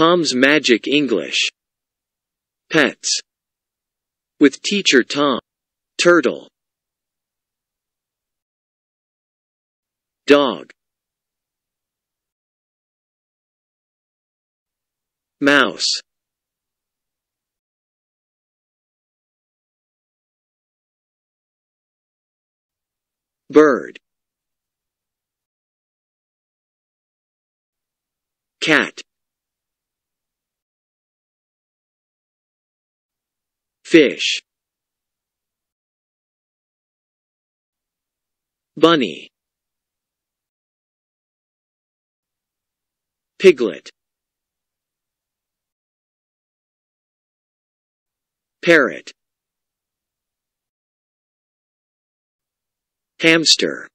Tom's Magic English. Pets. With teacher Tom. Turtle. Dog. Mouse. Bird. Cat. Fish Bunny Piglet Parrot Hamster